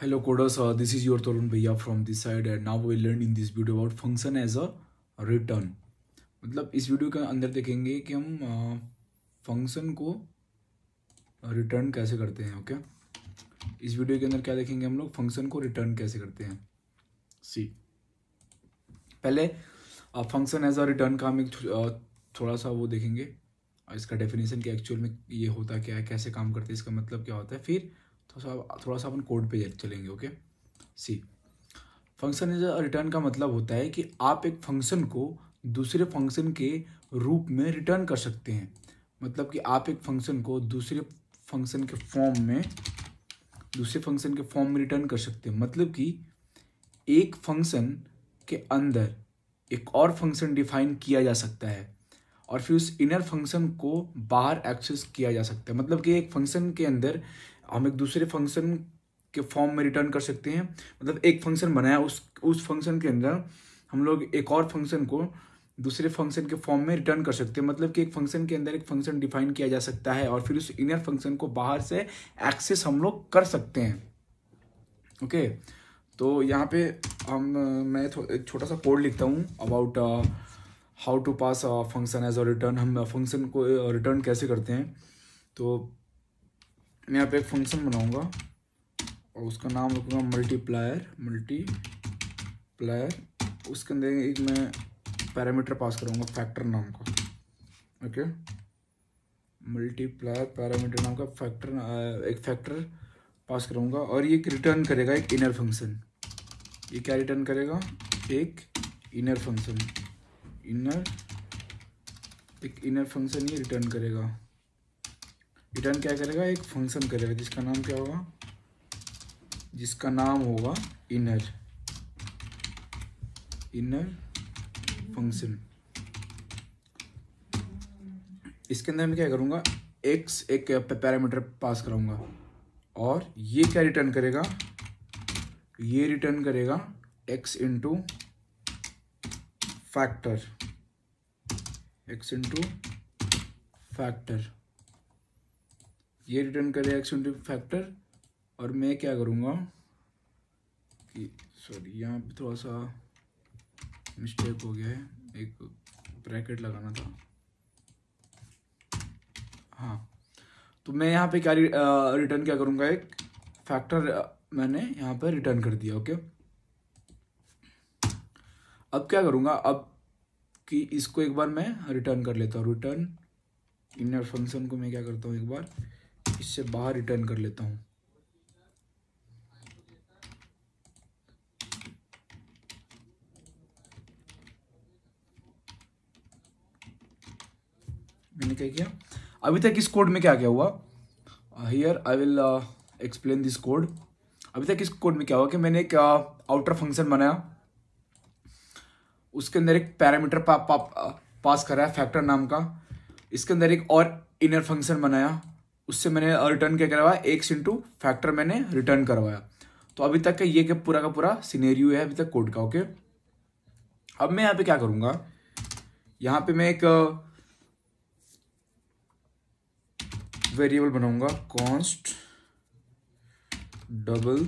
Hello coders this is your your भैया from this side and now we learn in this video about function as a return मतलब इस video के अंदर देखेंगे कि हम फंक्शन uh, को रिटर्न कैसे करते हैं ओके okay? इस वीडियो के अंदर क्या देखेंगे हम लोग फंक्शन को रिटर्न कैसे करते हैं सी पहले फंक्शन एज अ रिटर्न का हम एक uh, थोड़ा सा वो देखेंगे इसका डेफिनेशन क्या एक्चुअल में ये होता क्या है कैसे काम करते हैं इसका मतलब क्या होता है फिर तो सा थोड़ा सा अपन कोड पे चलेंगे okay see function is return का मतलब होता है कि आप एक फंक्शन को दूसरे फंक्शन के रूप में रिटर्न कर सकते हैं मतलब कि आप एक फंक्शन को दूसरे फंक्शन के फॉर्म में दूसरे फंक्शन के फॉर्म में रिटर्न कर सकते हैं मतलब कि एक फंक्शन के अंदर एक और फंक्शन डिफाइन किया जा सकता है और फिर उस इनर फंक्शन को बाहर एक्सेस किया जा सकता है मतलब कि एक फंक्शन के अंदर हम एक दूसरे फंक्शन के फॉर्म में रिटर्न कर सकते हैं मतलब एक फंक्शन बनाया उस उस फंक्शन के अंदर हम लोग एक और फंक्शन को दूसरे फंक्शन के फॉर्म में रिटर्न कर सकते हैं मतलब कि एक फंक्शन के अंदर एक फंक्शन डिफाइन किया जा सकता है और फिर उस इनर फंक्शन को बाहर से एक्सेस हम लोग कर सकते हैं ओके तो यहाँ पे हम मैं छोटा सा कोड लिखता हूँ about how to pass function as a return हम फंक्शन को रिटर्न uh, कैसे करते हैं तो मैं यहाँ पे एक फंक्शन बनाऊंगा और उसका नाम रखूँगा मल्टीप्लायर मल्टीप्लायर उसके अंदर एक मैं पैरामीटर पास करूँगा फैक्टर नाम का ओके मल्टीप्लायर पैरामीटर नाम का फैक्टर एक फैक्टर पास करूँगा और ये रिटर्न करेगा एक इनर फंक्शन ये क्या रिटर्न करेगा एक इनर फंक्शन इनर एक इनर फंक्शन ये रिटर्न करेगा रिटर्न क्या करेगा एक फंक्शन करेगा जिसका नाम क्या होगा जिसका नाम होगा इनर इनर फंक्शन इसके अंदर मैं क्या करूंगा एक्स एक पैरामीटर पास कराऊंगा और ये क्या रिटर्न करेगा ये रिटर्न करेगा X into factor X into factor ये रिटर्न करेगा इंटू फैक्टर और मैं क्या करूँगा कि सॉरी यहाँ पर थोड़ा सा मिस्टेक हो गया है एक ब्रैकेट लगाना था हाँ तो मैं यहाँ पे क्या रिटर्न क्या करूँगा एक फैक्टर मैंने यहाँ पर रिटर्न कर दिया ओके अब क्या करूँगा अब कि इसको एक बार मैं रिटर्न कर लेता हूँ रिटर्न इनर फंक्शन को मैं क्या करता हूँ एक बार इससे बाहर रिटर्न कर लेता हूँ मैंने क्या किया अभी तक इस कोड में क्या क्या हुआ here I will explain this code अभी तक इस कोड में क्या हुआ कि मैंने एक आउटर uh, फंक्शन बनाया उसके अंदर एक पैरामीटर पा, पा, पास कराया फैक्टर नाम का इसके अंदर एक और इनर फंक्शन बनाया उससे मैंने रिटर्न क्या करवाया एक इंटू फैक्टर मैंने रिटर्न करवाया तो अभी तक का ये क्या पूरा का पूरा सीनेरियो है अभी तक कोड का ओके अब मैं यहाँ पे क्या करूंगा यहाँ पे मैं एक वेरिएबल बनाऊंगा कॉन्स्ट डबल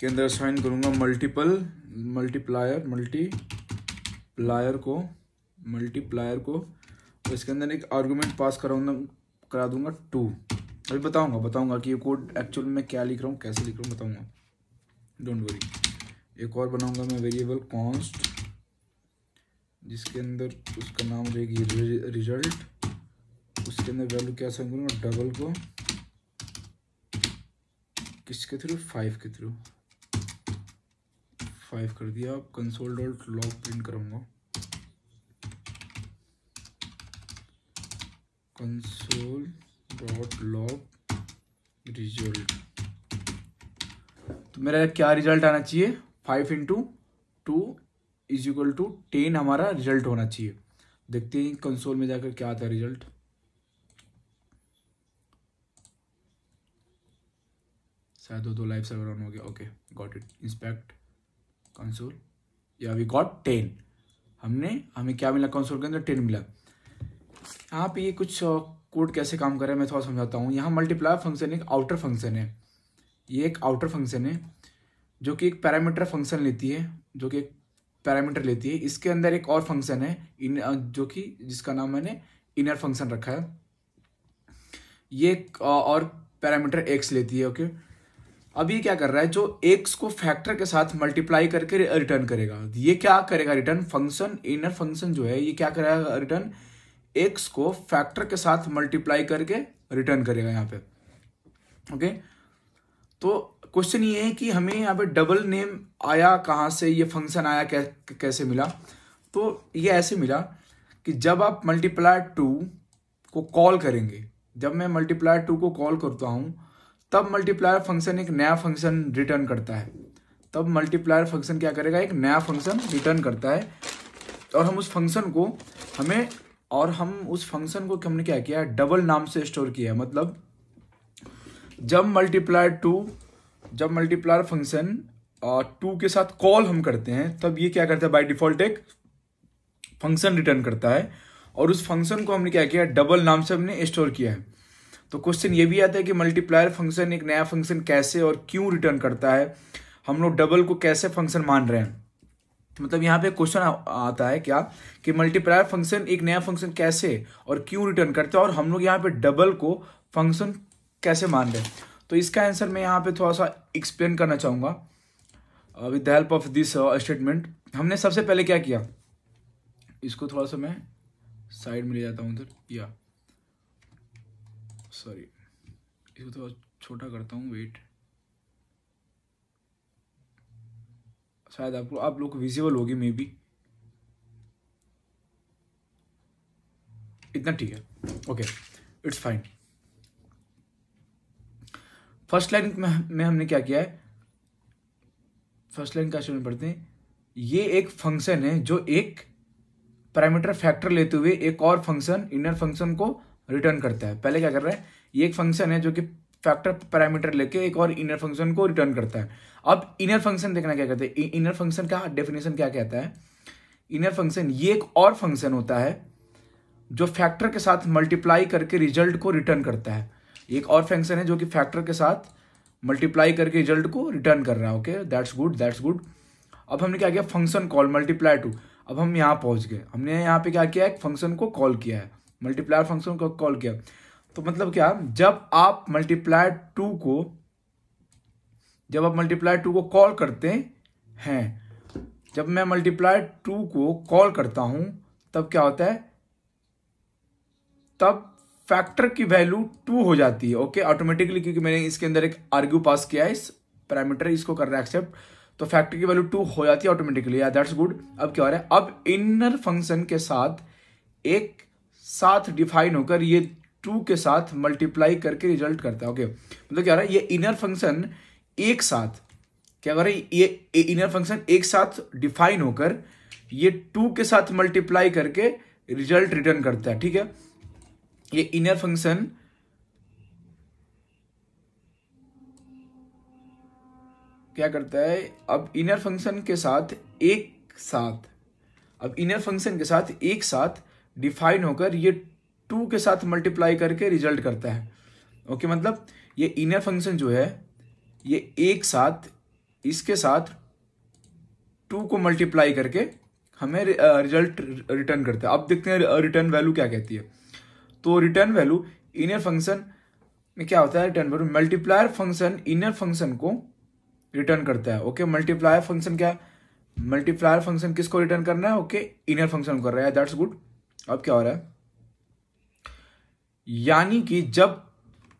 के अंदर साइन करूंगा मल्टीपल मल्टीप्लायर मल्टीप्लायर को मल्टीप्लायर को तो इसके अंदर एक आर्गूमेंट पास कराऊंगा करा दूंगा टू अभी बताऊंगा बताऊंगा कि ये कोड एक्चुअल में क्या लिख रहा हूँ कैसे लिख रहा हूँ बताऊंगा डोंट वरी एक और बनाऊंगा मैं वेरिएबल कॉन्स्ट जिसके अंदर उसका नाम रहेगी रिजल्ट उसके अंदर वैल्यू क्या सम डबल को किसके थ्रू फाइव के थ्रू फाइव कर दिया आप कंसोल डॉट लॉग प्रिंट कराऊंगा console dot log result तो मेरा क्या रिजल्ट आना चाहिए five into two is equal to ten हमारा रिजल्ट होना चाहिए देखते हैं कंसोल में जाकर क्या आता है रिजल्ट शायद दो लाइव सर्वर ऑन हो गया okay got it inspect console या वी गॉट टेन हमने हमें क्या मिला कंसोल के अंदर टेन मिला यहाँ पे ये कुछ कोड कैसे काम कर रहा है मैं थोड़ा समझाता हूँ यहाँ मल्टीप्लायर फंक्शन एक आउटर फंक्शन है ये एक आउटर फंक्शन है जो कि एक पैरामीटर फंक्शन लेती है जो कि एक पैरामीटर लेती है इसके अंदर एक और फंक्शन है इन जो कि जिसका नाम मैंने इनर फंक्शन रखा है ये एक और पैरामीटर एक्स लेती है ओके अब ये क्या कर रहा है जो एक्स को फैक्टर के साथ मल्टीप्लाई करके रिटर्न करेगा ये क्या करेगा रिटर्न फंक्शन इनर फंक्शन जो है ये क्या करेगा रिटर्न एक्स को फैक्टर के साथ मल्टीप्लाई करके रिटर्न करेगा यहाँ पे ओके तो क्वेश्चन ये है कि हमें यहाँ पे डबल नेम आया कहाँ से ये फंक्शन आया कै, कैसे मिला तो ये ऐसे मिला कि जब आप मल्टीप्लाई टू को कॉल करेंगे जब मैं मल्टीप्लायर टू को कॉल करता हूँ तब मल्टीप्लायर फंक्शन एक नया फंक्शन रिटर्न करता है तब मल्टीप्लायर फंक्शन क्या करेगा एक नया फंक्शन रिटर्न करता है और हम उस फंक्शन को हमें और हम उस फंक्शन को हमने क्या किया है डबल नाम से स्टोर किया है मतलब जब मल्टीप्लायर टू जब मल्टीप्लायर फंक्शन टू के साथ कॉल हम करते हैं तब ये क्या करता है बाय डिफॉल्ट एक फंक्शन रिटर्न करता है और उस फंक्शन को हमने क्या किया डबल नाम से हमने स्टोर किया है तो क्वेश्चन ये भी आता है कि मल्टीप्लायर फंक्शन एक नया फंक्शन कैसे और क्यों रिटर्न करता है हम लोग डबल को कैसे फंक्शन मान रहे हैं तो मतलब यहाँ पे क्वेश्चन आता है क्या कि मल्टीप्लायर फंक्शन एक नया फंक्शन कैसे और क्यों रिटर्न करते हैं और हम लोग यहाँ पे डबल को फंक्शन कैसे मान रहे हैं तो इसका आंसर मैं यहाँ पे थोड़ा सा एक्सप्लेन करना चाहूँगा with the help of this statement हमने सबसे पहले क्या किया इसको थोड़ा सा मैं साइड में ले जाता हूँ उधर या सॉरी इसको थोड़ा छोटा करता हूँ वेट शायद आपको आप लोग विजिबल होगी मे बी इतना ठीक है okay it's fine first line में हमने क्या किया है फर्स्ट लाइन का शुरू पढ़ते हैं ये एक फंक्शन है जो एक पैरामीटर फैक्टर लेते हुए एक और फंक्शन इनर फंक्शन को रिटर्न करता है पहले क्या कर रहा है ये एक फंक्शन है जो कि फैक्टर पैरामीटर लेके एक और इनर फंक्शन को रिटर्न करता है अब इनर फंक्शन देखना क्या कहते हैं इनर फंक्शन का डेफिनेशन क्या कहता है इनर फंक्शन ये एक और फंक्शन होता है जो फैक्टर के साथ मल्टीप्लाई करके रिजल्ट को रिटर्न करता है एक और फंक्शन है जो कि फैक्टर के साथ मल्टीप्लाई करके रिजल्ट को रिटर्न कर रहा है okay that's good that's good अब हमने क्या किया फंक्शन कॉल मल्टीप्लाई टू अब हम यहां पहुंच गए हमने यहाँ पे क्या किया एक फंक्शन को कॉल किया है मल्टीप्लायर फंक्शन को कॉल किया तो मतलब क्या जब आप मल्टीप्लाई टू को जब आप मल्टीप्लाई टू को कॉल करते हैं जब मैं मल्टीप्लाई टू को कॉल करता हूं तब क्या होता है तब फैक्टर की वैल्यू टू हो जाती है ओके ऑटोमेटिकली क्योंकि मैंने इसके अंदर एक आर्ग्यू पास किया है इस पैरामीटर इसको कर रहा है एक्सेप्ट तो फैक्टर की वैल्यू टू हो जाती है ऑटोमेटिकली या दैट्स गुड अब क्या हो रहा है अब इनर फंक्शन के साथ एक साथ डिफाइन होकर ये टू के साथ मल्टीप्लाई करके रिजल्ट करता है ओके मतलब क्या रहा है ये इनर फंक्शन एक साथ क्या कर रहा है ये इनर फंक्शन एक साथ डिफाइन होकर ये टू के साथ मल्टीप्लाई करके रिजल्ट रिटर्न करता है ठीक है ये इनर फंक्शन क्या करता है अब इनर फंक्शन के साथ एक साथ अब इनर फंक्शन के साथ एक साथ डिफाइन होकर ये टू के साथ मल्टीप्लाई करके रिजल्ट करता है ओके okay, मतलब ये इनर फंक्शन जो है ये एक साथ इसके साथ टू को मल्टीप्लाई करके हमें रिजल्ट रिटर्न करता है अब देखते हैं रिटर्न वैल्यू क्या कहती है तो रिटर्न वैल्यू इनर फंक्शन में क्या होता है return value multiplier function inner function को रिटर्न करता है ओके मल्टीप्लायर फंक्शन क्या है मल्टीप्लायर फंक्शन किसको रिटर्न करना है ओके इनर फंक्शन कर रहा है दैट्स गुड अब क्या हो रहा है यानी कि जब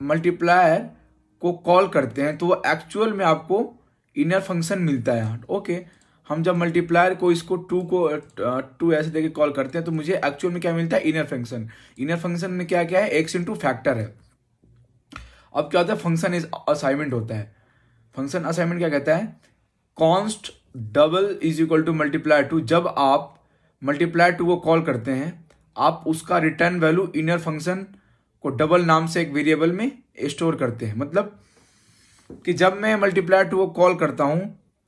मल्टीप्लायर को कॉल करते हैं तो वो एक्चुअल में आपको इनर फंक्शन मिलता है ओके हम जब मल्टीप्लायर को इसको टू को टू ऐसे देके कॉल करते हैं तो मुझे एक्चुअल में क्या मिलता है इनर फंक्शन इनर फंक्शन में क्या क्या है एक्स इंटू फैक्टर है अब क्या होता है फंक्शन इज असाइनमेंट होता है फंक्शन असाइनमेंट क्या कहता है const double is equal to multiplier two जब आप मल्टीप्लायर टू को कॉल करते हैं आप उसका रिटर्न वैल्यू इनर फंक्शन को डबल नाम से एक वेरिएबल में स्टोर करते हैं मतलब कि जब मैं मल्टीप्लाई टू को कॉल करता हूं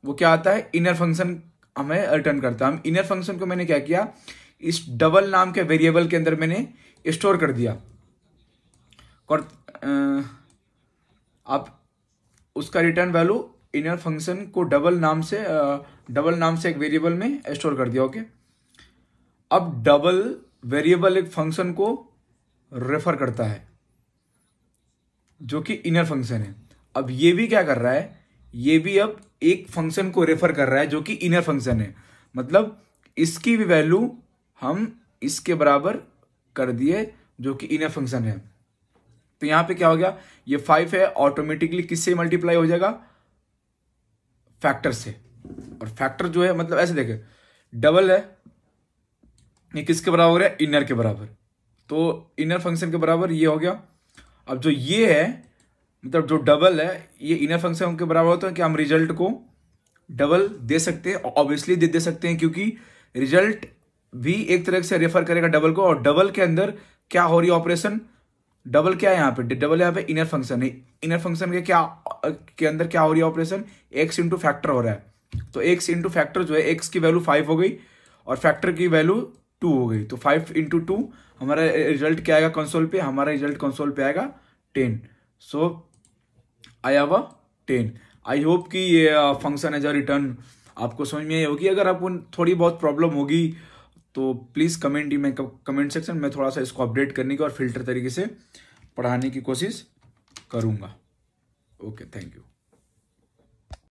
वो क्या आता है इनर फंक्शन हमें रिटर्न करता है इनर फंक्शन को मैंने क्या किया इस डबल नाम के वेरिएबल के अंदर मैंने स्टोर कर दिया और आप उसका रिटर्न वैल्यू इनर फंक्शन को डबल नाम से डबल नाम से एक वेरिएबल में स्टोर कर दिया ओके अब डबल वेरिएबल एक फंक्शन को रेफर करता है जो कि इनर फंक्शन है अब ये भी क्या कर रहा है ये भी अब एक फंक्शन को रेफर कर रहा है जो कि इनर फंक्शन है मतलब इसकी भी वैल्यू हम इसके बराबर कर दिए जो कि इनर फंक्शन है तो यहां पे क्या हो गया ये फाइव है ऑटोमेटिकली किससे मल्टीप्लाई हो जाएगा फैक्टर से और फैक्टर जो है मतलब ऐसे देखे डबल है ये किसके बराबर है इनर के बराबर तो इनर फंक्शन के बराबर ये हो गया अब जो ये है मतलब जो डबल है ये इनर फंक्शन के बराबर होता है कि हम रिजल्ट को डबल दे सकते हैं ऑब्वियसली दे दे सकते हैं क्योंकि रिजल्ट भी एक तरह से रेफर करेगा डबल को और डबल के अंदर क्या हो रही ऑपरेशन डबल क्या है यहाँ पे डबल यहाँ पे इनर फंक्शन है इनर फंक्शन के क्या के अंदर क्या हो रही है ऑपरेशन एक्स इंटू फैक्टर हो रहा है तो एक्स इंटू फैक्टर जो है एक्स की वैल्यू फाइव हो गई और फैक्टर की वैल्यू टू हो गई तो फाइव इंटू टू हमारा रिजल्ट क्या आएगा कंसोल पे हमारा रिजल्ट कंसोल पे आएगा ten so I have a ten I hope कि ये फंक्शन एज अ रिटर्न आपको समझ में आई होगी अगर आपको थोड़ी बहुत प्रॉब्लम होगी तो प्लीज़ कमेंट मैं कमेंट सेक्शन में थोड़ा सा इसको अपडेट करने की और फिल्टर तरीके से पढ़ाने की कोशिश करूँगा ओके थैंक यू